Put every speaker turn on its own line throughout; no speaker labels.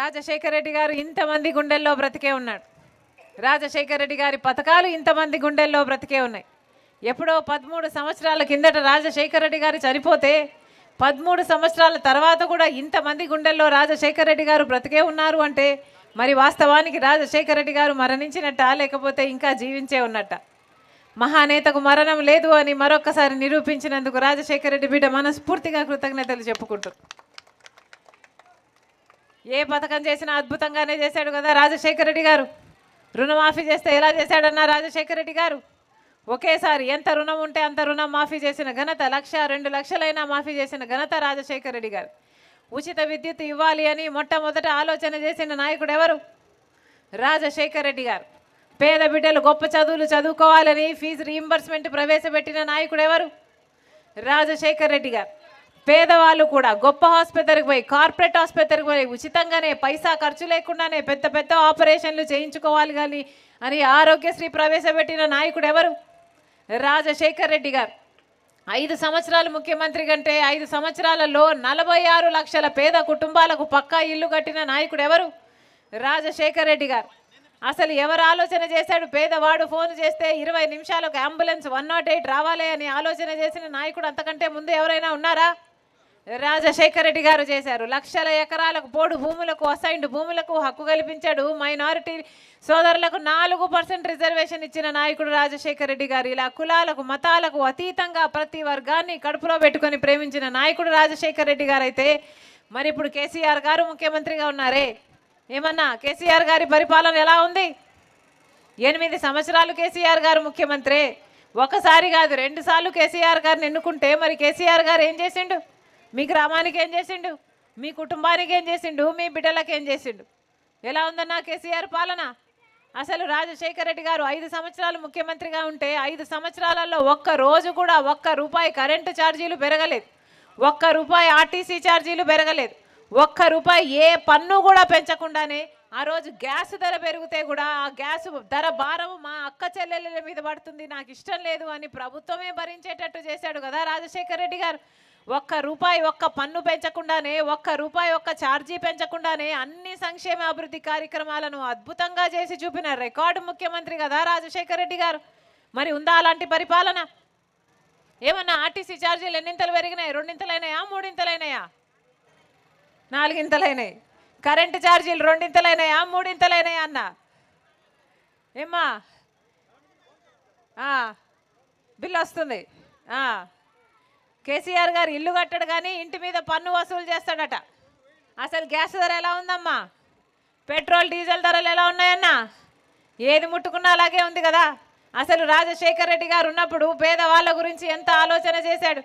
రాజశేఖర రెడ్డి గారు ఇంతమంది గుండెల్లో బ్రతికే ఉన్నాడు రాజశేఖర రెడ్డి గారి పథకాలు ఇంతమంది గుండెల్లో బ్రతికే ఉన్నాయి ఎప్పుడో పదమూడు సంవత్సరాల కిందట రాజశేఖర రెడ్డి గారు చనిపోతే పదమూడు సంవత్సరాల తర్వాత కూడా ఇంతమంది గుండెల్లో రాజశేఖర రెడ్డి గారు బ్రతికే ఉన్నారు అంటే మరి వాస్తవానికి రాజశేఖర రెడ్డి గారు మరణించినట్ట లేకపోతే ఇంకా జీవించే ఉన్నట్ట మహానేతకు మరణం లేదు అని మరొక్కసారి నిరూపించినందుకు రాజశేఖర రెడ్డి బిడ్డ మనస్ఫూర్తిగా కృతజ్ఞతలు చెప్పుకుంటున్నాం ఏ పథకం చేసినా అద్భుతంగానే చేశాడు కదా రాజశేఖర రెడ్డి గారు రుణమాఫీ చేస్తే ఎలా చేశాడన్న రాజశేఖర రెడ్డి గారు ఒకేసారి ఎంత రుణం ఉంటే అంత రుణం మాఫీ చేసిన ఘనత లక్ష రెండు లక్షలైనా మాఫీ చేసిన ఘనత రాజశేఖర రెడ్డి గారు ఉచిత విద్యుత్ ఇవ్వాలి అని మొట్టమొదట ఆలోచన చేసిన నాయకుడు ఎవరు రాజశేఖర రెడ్డి గారు పేద బిడ్డలు గొప్ప చదువులు చదువుకోవాలని ఫీజు రీఎంబర్స్మెంట్ ప్రవేశపెట్టిన నాయకుడు ఎవరు రాజశేఖర్ రెడ్డి గారు పేదవాళ్ళు కూడా గొప్ప ఆసుపత్రికి పోయి కార్పొరేట్ ఆసుపత్రికి పోయి ఉచితంగానే పైసా ఖర్చు లేకుండానే పెద్ద పెద్ద ఆపరేషన్లు చేయించుకోవాలి కానీ అని ఆరోగ్యశ్రీ ప్రవేశపెట్టిన నాయకుడు ఎవరు రాజశేఖర్ రెడ్డి గారు ఐదు సంవత్సరాలు ముఖ్యమంత్రి కంటే ఐదు సంవత్సరాలలో నలభై ఆరు లక్షల పేద కుటుంబాలకు పక్కా ఇల్లు కట్టిన నాయకుడు ఎవరు రాజశేఖర్ రెడ్డి గారు అసలు ఎవరు ఆలోచన చేశాడు పేదవాడు ఫోన్ చేస్తే ఇరవై నిమిషాలకు అంబులెన్స్ వన్ నాట్ ఎయిట్ రావాలి అని ఆలోచన చేసిన నాయకుడు అంతకంటే ముందు ఎవరైనా ఉన్నారా రాజశేఖర రెడ్డి గారు చేశారు లక్షల ఎకరాలకు పోడు భూములకు అసైన్డ్ భూములకు హక్కు కల్పించాడు మైనారిటీ సోదరులకు నాలుగు పర్సెంట్ రిజర్వేషన్ ఇచ్చిన నాయకుడు రాజశేఖర రెడ్డి గారు ఇలా కులాలకు మతాలకు అతీతంగా ప్రతి వర్గాన్ని కడుపులో పెట్టుకొని ప్రేమించిన నాయకుడు రాజశేఖర రెడ్డి గారు అయితే మరి ఇప్పుడు కేసీఆర్ గారు ముఖ్యమంత్రిగా ఉన్నారే ఏమన్నా కేసీఆర్ గారి పరిపాలన ఎలా ఉంది ఎనిమిది సంవత్సరాలు కేసీఆర్ గారు ముఖ్యమంత్రి ఒకసారి కాదు రెండుసార్లు కేసీఆర్ గారిని ఎన్నుకుంటే మరి కేసీఆర్ గారు ఏం చేసిండు మీ గ్రామానికి ఏం చేసిండు మీ కుటుంబానికి ఏం చేసిండు మీ బిడ్డలకు ఏం చేసిండు ఎలా ఉందన్నా కేసీఆర్ పాలన అసలు రాజశేఖర రెడ్డి గారు ఐదు సంవత్సరాలు ముఖ్యమంత్రిగా ఉంటే ఐదు సంవత్సరాలలో ఒక్క రోజు కూడా ఒక్క రూపాయి కరెంటు ఛార్జీలు పెరగలేదు ఒక్క రూపాయి ఆర్టీసీ ఛార్జీలు పెరగలేదు ఒక్క రూపాయి ఏ పన్ను కూడా పెంచకుండానే ఆ రోజు గ్యాస్ ధర పెరిగితే కూడా ఆ గ్యాస్ ధర భారం మా అక్క చెల్లెల మీద పడుతుంది నాకు ఇష్టం లేదు అని ప్రభుత్వమే భరించేటట్టు చేశాడు కదా రాజశేఖర రెడ్డి గారు ఒక్క రూపాయి ఒక్క పన్ను పెంచకుండానే ఒక్క రూపాయి ఒక్క ఛార్జీ పెంచకుండానే అన్ని సంక్షేమ అభివృద్ధి కార్యక్రమాలను అద్భుతంగా చేసి చూపిన రికార్డు ముఖ్యమంత్రి కదా రాజశేఖర రెడ్డి గారు మరి ఉందా అలాంటి పరిపాలన ఏమన్నా ఆర్టీసీ ఛార్జీలు ఎన్నింతలు పెరిగినాయి రెండింతలైనాయా మూడింతలైనాయా నాలుగింతలైనాయి కరెంటు ఛార్జీలు రెండింతలైనాయా మూడింతలైనాయా అన్న ఏమ్మా బిల్ వస్తుంది కేసీఆర్ గారు ఇల్లు కట్టడు కానీ ఇంటి మీద పన్ను వసూలు చేస్తాడట అసలు గ్యాస్ ధర ఎలా ఉందమ్మా పెట్రోల్ డీజిల్ ధరలు ఎలా ఉన్నాయన్నా ఏది ముట్టుకున్నా అలాగే ఉంది కదా అసలు రాజశేఖర రెడ్డి గారు ఉన్నప్పుడు పేదవాళ్ళ గురించి ఎంత ఆలోచన చేశాడు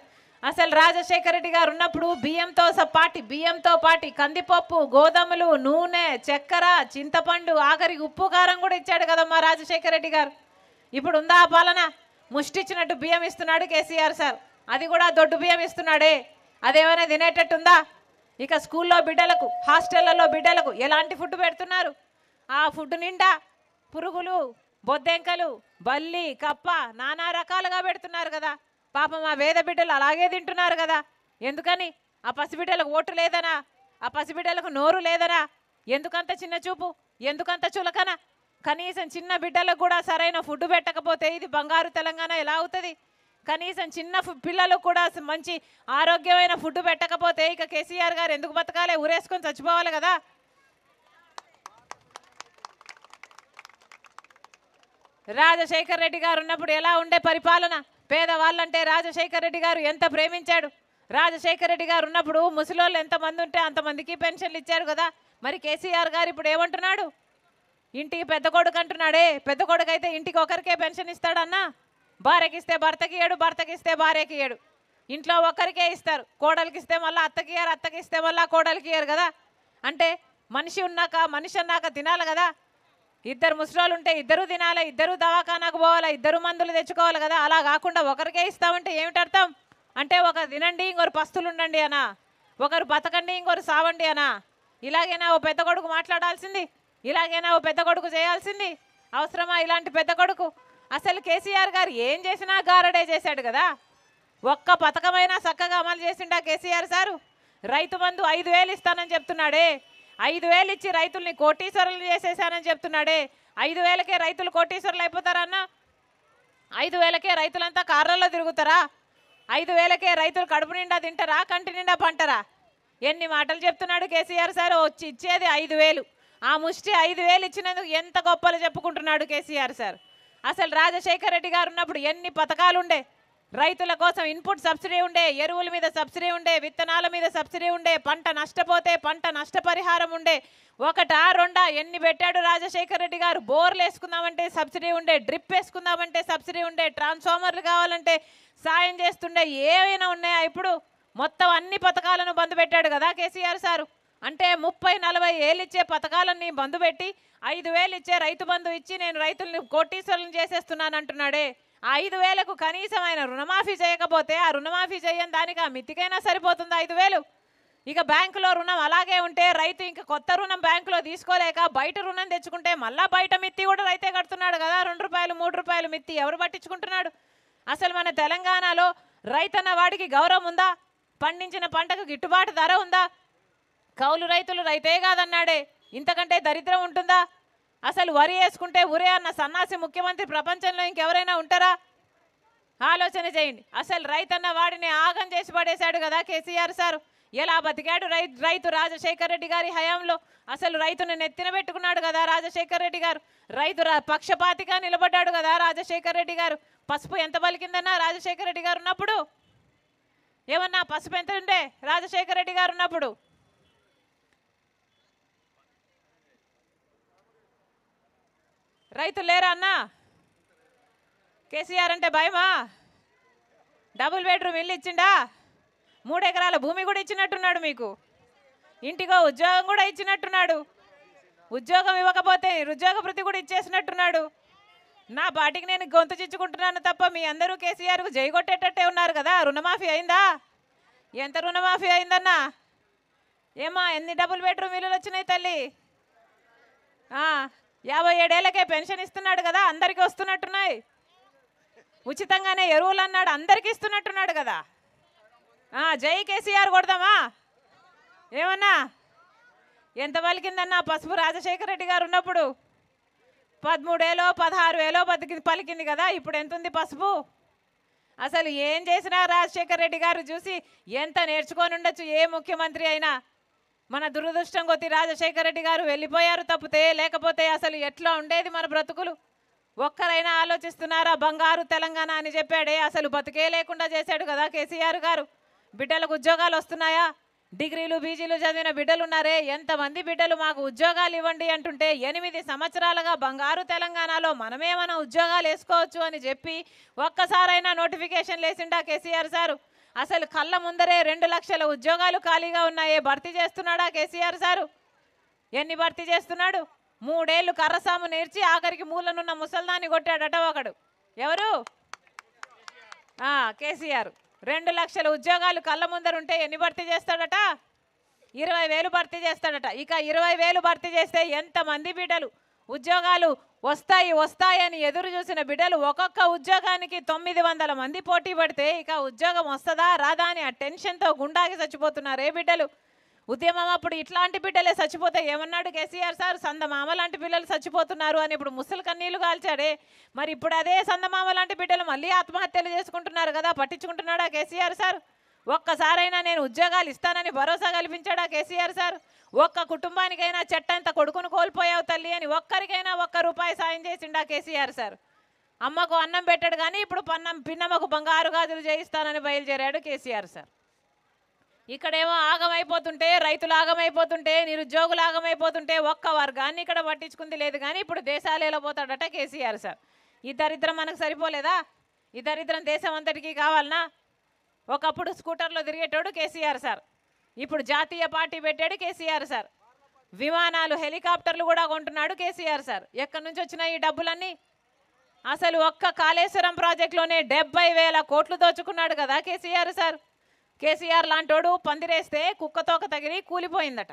అసలు రాజశేఖర రెడ్డి గారు ఉన్నప్పుడు బియ్యంతో పాటి బియ్యంతో పాటి కందిపప్పు గోధుమలు నూనె చక్కెర చింతపండు ఆఖరికి ఉప్పు కారం కూడా ఇచ్చాడు కదమ్మా రాజశేఖర రెడ్డి గారు ఇప్పుడు ఉందా పాలన ముష్టిచ్చినట్టు బియ్యం ఇస్తున్నాడు కేసీఆర్ సార్ అది కూడా దొడ్డు బియ్యం ఇస్తున్నాడే అదేమైనా తినేటట్టుందా ఇక స్కూల్లో బిడ్డలకు హాస్టళ్లలో బిడ్డలకు ఎలాంటి ఫుడ్ పెడుతున్నారు ఆ ఫుడ్ నిండా పురుగులు బొద్దెంకలు బల్లి కప్ప నానా రకాలుగా పెడుతున్నారు కదా పాపం ఆ వేద బిడ్డలు అలాగే తింటున్నారు కదా ఎందుకని ఆ పసిబిడ్డలకు ఓటు లేదనా ఆ పసిబిడ్డలకు నోరు లేదనా ఎందుకంత చిన్న చూపు ఎందుకంత చులకన కనీసం చిన్న బిడ్డలకు కూడా సరైన ఫుడ్ పెట్టకపోతే ఇది బంగారు తెలంగాణ ఎలా అవుతుంది కనీసం చిన్న పిల్లలు కూడా మంచి ఆరోగ్యమైన ఫుడ్ పెట్టకపోతే ఇక కేసీఆర్ గారు ఎందుకు బతకాలి ఊరేసుకొని చచ్చిపోవాలి కదా రాజశేఖర్ రెడ్డి గారు ఉన్నప్పుడు ఎలా ఉండే పరిపాలన పేదవాళ్ళంటే రాజశేఖర్ రెడ్డి గారు ఎంత ప్రేమించాడు రాజశేఖర్ రెడ్డి గారు ఉన్నప్పుడు ముసలోళ్ళు ఎంతమంది ఉంటే అంతమందికి పెన్షన్లు ఇచ్చారు కదా మరి కేసీఆర్ గారు ఇప్పుడు ఏమంటున్నాడు ఇంటికి పెద్ద కొడుకు అంటున్నాడే పెద్ద కొడుకు అయితే ఇంటికి ఒకరికే పెన్షన్ ఇస్తాడన్నా భార్యకిస్తే భర్తకి ఏడు భర్తకిస్తే భార్యకి ఏడు ఇంట్లో ఒకరికే ఇస్తారు కోడలికి ఇస్తే మళ్ళీ అత్తకి ఇయ్యారు అత్తకి ఇస్తే మళ్ళీ కోడలికి ఇయ్యారు కదా అంటే మనిషి ఉన్నాక మనిషి అన్నాక తినాలి కదా ఇద్దరు ముసలోళ్ళు ఉంటే ఇద్దరు తినాలి ఇద్దరు దవాఖానాకు పోవాలి ఇద్దరు మందులు తెచ్చుకోవాలి కదా అలా కాకుండా ఒకరికే ఇస్తామంటే ఏమిటర్థం అంటే ఒకరు తినండి ఇంకొకరు పస్తులు ఉండండి అనా ఒకరు బతకండి ఇంకొకరు సావండి అనా ఇలాగైనా ఓ పెద్ద కొడుకు మాట్లాడాల్సింది ఇలాగైనా ఓ పెద్ద కొడుకు చేయాల్సింది అవసరమా ఇలాంటి పెద్ద కొడుకు అసలు కేసీఆర్ గారు ఏం చేసినా గారడే చేశాడు కదా ఒక్క పథకమైనా చక్కగా అమలు చేసిండా కేసీఆర్ సారు రైతు బంధు ఐదు వేలు ఇస్తానని చెప్తున్నాడే ఐదు వేలు ఇచ్చి రైతుల్ని కోటీశ్వరులు చేసేసానని చెప్తున్నాడే ఐదు వేలకే రైతులు కోటీశ్వరులు అన్న ఐదు వేలకే రైతులంతా కార్లలో తిరుగుతారా ఐదు వేలకే రైతులు కడుపు నిండా తింటారా కంటి నిండా పంటరా ఎన్ని మాటలు చెప్తున్నాడు కేసీఆర్ సార్ వచ్చి ఇచ్చేది ఐదు వేలు ఆ ముష్టి ఐదు వేలు ఇచ్చినందుకు ఎంత గొప్పలు చెప్పుకుంటున్నాడు కేసీఆర్ సార్ అసలు రాజశేఖర రెడ్డి గారు ఉన్నప్పుడు ఎన్ని పథకాలు ఉండే రైతుల కోసం ఇన్పుట్ సబ్సిడీ ఉండే ఎరువుల మీద సబ్సిడీ ఉండే విత్తనాల మీద సబ్సిడీ ఉండే పంట నష్టపోతే పంట నష్టపరిహారం ఉండే ఒకటా రెండా ఎన్ని పెట్టాడు రాజశేఖర రెడ్డి గారు బోర్లు వేసుకుందామంటే సబ్సిడీ ఉండే డ్రిప్ వేసుకుందామంటే సబ్సిడీ ఉండే ట్రాన్స్ఫార్మర్లు కావాలంటే సాయం చేస్తుండే ఏవైనా ఉన్నాయా ఇప్పుడు మొత్తం అన్ని పథకాలను బంద్ పెట్టాడు కదా కేసీఆర్ సారు అంటే ముప్పై నలభై ఏళ్ళు ఇచ్చే పథకాలన్నీ బంధు పెట్టి ఐదు వేలు ఇచ్చే రైతు బంధు ఇచ్చి నేను రైతుల్ని కోటీశ్వరులను చేసేస్తున్నాను అంటున్నాడే ఆ ఐదు వేలకు కనీసం ఆయన రుణమాఫీ చేయకపోతే ఆ రుణమాఫీ చేయని దానికి ఆ మితికైనా సరిపోతుంది ఐదు వేలు ఇక బ్యాంకులో రుణం అలాగే ఉంటే రైతు ఇంకా కొత్త రుణం బ్యాంకులో తీసుకోలేక బయట రుణం తెచ్చుకుంటే మళ్ళా బయట మిత్తి కూడా రైతే కడుతున్నాడు కదా రెండు రూపాయలు మూడు రూపాయలు మిత్తి ఎవరు పట్టించుకుంటున్నాడు అసలు మన తెలంగాణలో రైతన్న వాడికి గౌరవం ఉందా పండించిన పంటకు గిట్టుబాటు ధర ఉందా కౌలు రైతులు రైతే కాదన్నాడే ఇంతకంటే దరిద్రం ఉంటుందా అసలు వరి వేసుకుంటే ఉరే అన్న సన్నాసి ముఖ్యమంత్రి ప్రపంచంలో ఇంకెవరైనా ఉంటారా ఆలోచన చేయండి అసలు రైతన్న వాడిని ఆగం చేసి పడేశాడు కదా కేసీఆర్ సార్ ఎలా బతికాడు రైతు రైతు రాజశేఖర రెడ్డి గారి హయాంలో అసలు రైతును నెత్తిన పెట్టుకున్నాడు కదా రాజశేఖర రెడ్డి గారు రైతు పక్షపాతిగా నిలబడ్డాడు కదా రాజశేఖర రెడ్డి గారు పసుపు ఎంత పలికిందన్నా రాజశేఖర రెడ్డి గారు ఉన్నప్పుడు ఏమన్నా పసుపు ఎంత ఉండే రాజశేఖర రెడ్డి గారు ఉన్నప్పుడు రైతులు లేరా అన్నా కేసీఆర్ అంటే భయమా డబుల్ బెడ్రూమ్ ఇల్లు ఇచ్చిండా మూడు ఎకరాల భూమి కూడా ఇచ్చినట్టున్నాడు మీకు ఇంటికో ఉద్యోగం కూడా ఇచ్చినట్టున్నాడు ఉద్యోగం ఇవ్వకపోతే ఉద్యోగ వృత్తి కూడా ఇచ్చేసినట్టున్నాడు నా పాటికి నేను గొంతు చిచ్చుకుంటున్నాను తప్ప మీ అందరూ కేసీఆర్కు జైగొట్టేటట్టే ఉన్నారు కదా రుణమాఫీ అయిందా ఎంత రుణమాఫీ అయిందన్నా ఏమా ఎన్ని డబుల్ బెడ్రూమ్ ఇల్లులు వచ్చినాయి తల్లి యాభై ఏడేళ్ళకే పెన్షన్ ఇస్తున్నాడు కదా అందరికీ వస్తున్నట్టున్నాయి ఉచితంగానే ఎరువులు అన్నాడు అందరికీ ఇస్తున్నట్టున్నాడు కదా జై కేసీఆర్ కొడదామా ఏమన్నా ఎంత పలికిందన్నా పసుపు రాజశేఖర రెడ్డి గారు ఉన్నప్పుడు పదమూడేలో పదహారు వేలో బతికి పలికింది కదా ఇప్పుడు ఎంత ఉంది పసుపు అసలు ఏం చేసినా రాజశేఖర రెడ్డి గారు చూసి ఎంత నేర్చుకొని ఉండొచ్చు ఏ ముఖ్యమంత్రి అయినా మన దురదృష్టం కొద్ది రాజశేఖర రెడ్డి గారు వెళ్ళిపోయారు తప్పితే లేకపోతే అసలు ఎట్లా ఉండేది మన బ్రతుకులు ఒక్కరైనా ఆలోచిస్తున్నారా బంగారు తెలంగాణ అని చెప్పాడే అసలు బతికే లేకుండా చేశాడు కదా కేసీఆర్ గారు బిడ్డలకు ఉద్యోగాలు వస్తున్నాయా డిగ్రీలు బీజీలు చదివిన బిడ్డలు ఉన్నారే ఎంతమంది బిడ్డలు మాకు ఉద్యోగాలు ఇవ్వండి అంటుంటే ఎనిమిది సంవత్సరాలుగా బంగారు తెలంగాణలో మనమే మన ఉద్యోగాలు వేసుకోవచ్చు అని చెప్పి ఒక్కసారైనా నోటిఫికేషన్ లేసిండా కేసీఆర్ సారు అసలు కళ్ళ ముందరే రెండు లక్షల ఉద్యోగాలు ఖాళీగా ఉన్నాయే భర్తీ చేస్తున్నాడా కేసీఆర్ సారు ఎన్ని భర్తీ చేస్తున్నాడు మూడేళ్లు కర్రసాము నేర్చి ఆఖరికి మూలనున్న ముసల్దాన్ని కొట్టాడట ఒకడు ఎవరు కేసీఆర్ రెండు లక్షల ఉద్యోగాలు కళ్ళ ముందరుంటే ఎన్ని భర్తీ చేస్తాడట ఇరవై వేలు భర్తీ చేస్తాడట ఇక ఇరవై వేలు భర్తీ చేస్తే ఎంతమంది బిడ్డలు ఉద్యోగాలు వస్తాయి వస్తాయని ఎదురు చూసిన బిడ్డలు ఒక్కొక్క ఉద్యోగానికి తొమ్మిది వందల మంది పోటీ పడితే ఇక ఉద్యోగం వస్తుందా రాదా అని ఆ టెన్షన్తో గుండాకి చచ్చిపోతున్నారు ఏ బిడ్డలు ఉద్యమం అప్పుడు ఇట్లాంటి బిడ్డలే చచ్చిపోతే ఏమన్నాడు కేసీఆర్ సార్ సందమామ లాంటి పిల్లలు చచ్చిపోతున్నారు అని ఇప్పుడు ముసలి కన్నీళ్లు కాల్చాడే మరి ఇప్పుడు అదే సందమామ లాంటి బిడ్డలు మళ్ళీ ఆత్మహత్యలు చేసుకుంటున్నారు కదా పట్టించుకుంటున్నాడా కేసీఆర్ సార్ ఒక్కసారైనా నేను ఉద్యోగాలు ఇస్తానని భరోసా కల్పించాడా కేసీఆర్ సార్ ఒక్క కుటుంబానికైనా చెట్టంత కొడుకును కోల్పోయావు తల్లి అని ఒక్కరికైనా ఒక్క రూపాయి సాయం చేసిండా కేసీఆర్ సార్ అమ్మకు అన్నం పెట్టాడు కానీ ఇప్పుడు పన్నం పిన్నమ్మకు బంగారు గాజులు చేయిస్తానని బయలుదేరాడు కేసీఆర్ సార్ ఇక్కడేమో ఆగమైపోతుంటే రైతులు ఆగమైపోతుంటే నిరుద్యోగులు ఆగమైపోతుంటే ఒక్క వర్గాన్ని ఇక్కడ పట్టించుకుంది లేదు కానీ ఇప్పుడు దేశాలేలో పోతాడట కేసీఆర్ సార్ ఈ దరిద్రం మనకు సరిపోలేదా ఈ దరిద్రం దేశం అంతటికీ కావాలనా ఒకప్పుడు స్కూటర్లో తిరిగేటోడు కేసీఆర్ సార్ ఇప్పుడు జాతీయ పార్టీ పెట్టాడు కేసీఆర్ సార్ విమానాలు హెలికాప్టర్లు కూడా కొంటున్నాడు కేసీఆర్ సార్ ఎక్కడి నుంచి వచ్చినాయి ఈ డబ్బులన్నీ అసలు ఒక్క కాళేశ్వరం ప్రాజెక్టులోనే డెబ్బై వేల కోట్లు దోచుకున్నాడు కదా కేసీఆర్ సార్ కేసీఆర్ లాంటోడు పందిరేస్తే కుక్కతోక తగిలి కూలిపోయిందట